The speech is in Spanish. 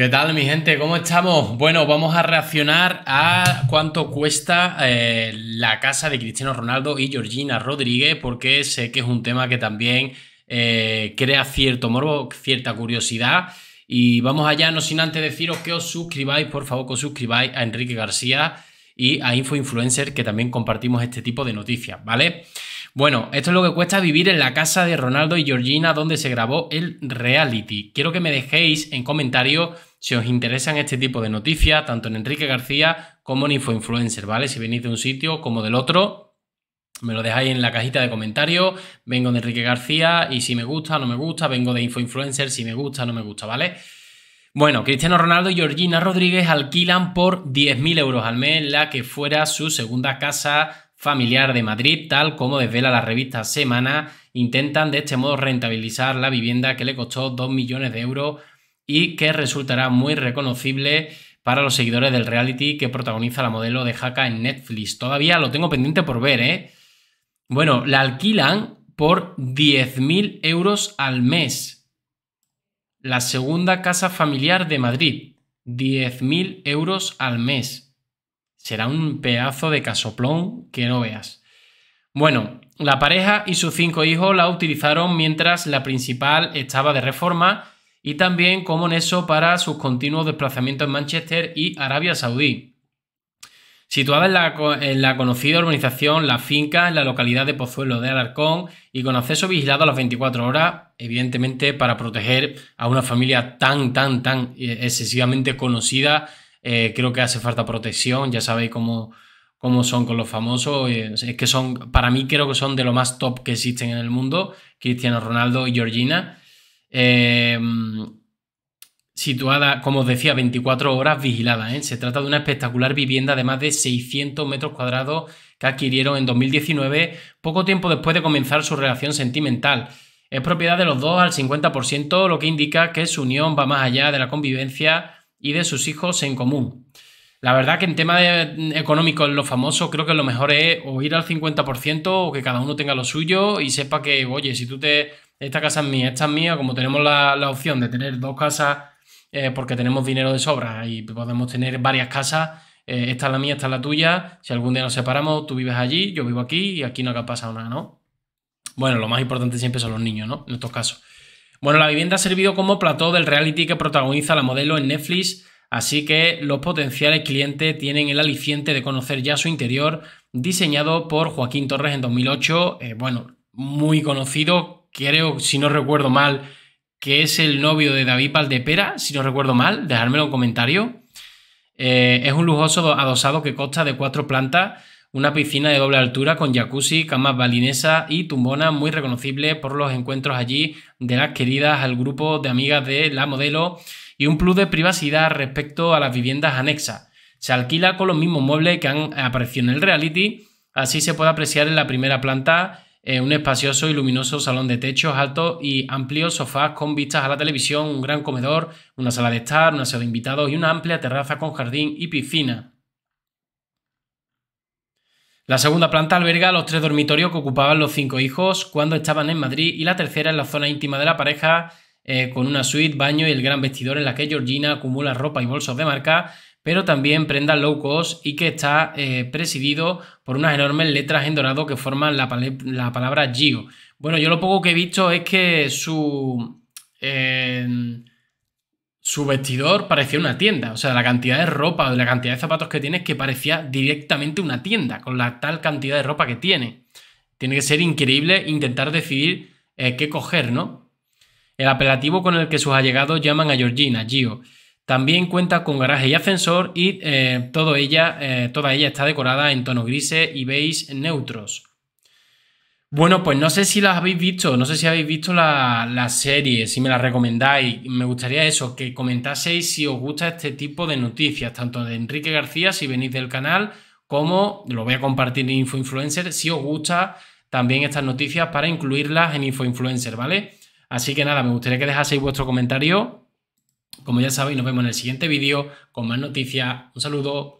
¿Qué tal, mi gente? ¿Cómo estamos? Bueno, vamos a reaccionar a cuánto cuesta eh, la casa de Cristiano Ronaldo y Georgina Rodríguez, porque sé que es un tema que también eh, crea cierto morbo, cierta curiosidad. Y vamos allá, no sin antes deciros que os suscribáis, por favor, que os suscribáis a Enrique García y a Info Influencer, que también compartimos este tipo de noticias, ¿vale? Bueno, esto es lo que cuesta vivir en la casa de Ronaldo y Georgina, donde se grabó el reality. Quiero que me dejéis en comentarios si os interesan este tipo de noticias, tanto en Enrique García como en Info Influencer, ¿vale? Si venís de un sitio como del otro, me lo dejáis en la cajita de comentarios. Vengo de Enrique García y si me gusta, no me gusta. Vengo de InfoInfluencer, si me gusta, no me gusta, ¿vale? Bueno, Cristiano Ronaldo y Georgina Rodríguez alquilan por 10.000 euros al mes la que fuera su segunda casa familiar de Madrid, tal como desvela la revista Semana. Intentan de este modo rentabilizar la vivienda que le costó 2 millones de euros y que resultará muy reconocible para los seguidores del reality que protagoniza la modelo de Haka en Netflix. Todavía lo tengo pendiente por ver, ¿eh? Bueno, la alquilan por 10.000 euros al mes. La segunda casa familiar de Madrid. 10.000 euros al mes. Será un pedazo de casoplón que no veas. Bueno, la pareja y sus cinco hijos la utilizaron mientras la principal estaba de reforma y también como en eso para sus continuos desplazamientos en Manchester y Arabia Saudí. Situada en la, conocida urbanización La Finca, en la localidad de Pozuelo de Alarcón y con acceso vigilado a las 24 horas, evidentemente para proteger a una familia tan, tan, tan eh, excesivamente conocida, eh, creo que hace falta protección, ya sabéis cómo, son con los famosos, eh, es que son, para mí creo que son de los más top que existen en el mundo, Cristiano Ronaldo y Georgina. Em, situada, como os decía, 24 horas vigilada. ¿eh? Se trata de una espectacular vivienda de más de 600 metros cuadrados que adquirieron en 2019, poco tiempo después de comenzar su relación sentimental. Es propiedad de los dos al 50%, lo que indica que su unión va más allá de la convivencia y de sus hijos en común. La verdad que en tema mm, económico, en lo famoso, creo que lo mejor es o ir al 50% o que cada uno tenga lo suyo y sepa que, oye, si tú te esta casa es mía, esta es mía, como tenemos la, opción de tener dos casas eh, porque tenemos dinero de sobra y podemos tener varias casas, eh, esta es la mía, esta es la tuya, si algún día nos separamos, tú vives allí, yo vivo aquí y aquí no ha pasado nada, ¿no? Bueno, lo más importante siempre son los niños, ¿no? En estos casos. Bueno, la vivienda ha servido como plató del reality que protagoniza la modelo en Netflix, así que los potenciales clientes tienen el aliciente de conocer ya su interior, diseñado por Joaquín Torres en 2008, eh, bueno, muy conocido, Quiero, si no recuerdo mal, que es el novio de David Paldepera si no recuerdo mal, dejármelo en comentario. Eh, es un lujoso adosado que consta de cuatro plantas, una piscina de doble altura con jacuzzi, camas balinesa y tumbona muy reconocible por los encuentros allí de las queridas al grupo de amigas de la modelo y un plus de privacidad respecto a las viviendas anexas. Se alquila con los mismos muebles que han aparecido en el reality, así se puede apreciar en la primera planta eh, un espacioso y luminoso salón de techos altos y amplios sofás con vistas a la televisión, un gran comedor, una sala de estar, una sala de invitados y una amplia terraza con jardín y piscina. La segunda planta alberga los tres dormitorios que ocupaban los cinco hijos cuando estaban en Madrid y la tercera en la zona íntima de la pareja eh, con una suite, baño y el gran vestidor en la que Georgina acumula ropa y bolsos de marca pero también prenda low cost y que está eh, presidido por unas enormes letras en dorado que forman la, palabra GIO. Bueno, yo lo poco que he visto es que su, em, su vestidor parecía una tienda, o sea, la cantidad de ropa, o la cantidad de zapatos que tiene es que parecía directamente una tienda, con la tal cantidad de ropa que tiene. Tiene que ser increíble intentar decidir eh, qué coger, ¿no? El apelativo con el que sus allegados llaman a Georgina, Gio, también cuenta con garaje y ascensor y eh, ella, eh, toda ella está decorada en tonos grises y beige neutros. Bueno, pues no sé si las habéis visto, no sé si habéis visto la, serie, si me la recomendáis. Me gustaría eso, que comentaseis si os gusta este tipo de noticias, tanto de Enrique García, si venís del canal, como, lo voy a compartir en Info Influencer, si os gusta también estas noticias para incluirlas en Info InfoInfluencer, ¿vale? Así que nada, me gustaría que dejaseis vuestro comentario como ya sabéis, nos vemos en el siguiente vídeo con más noticias. Un saludo.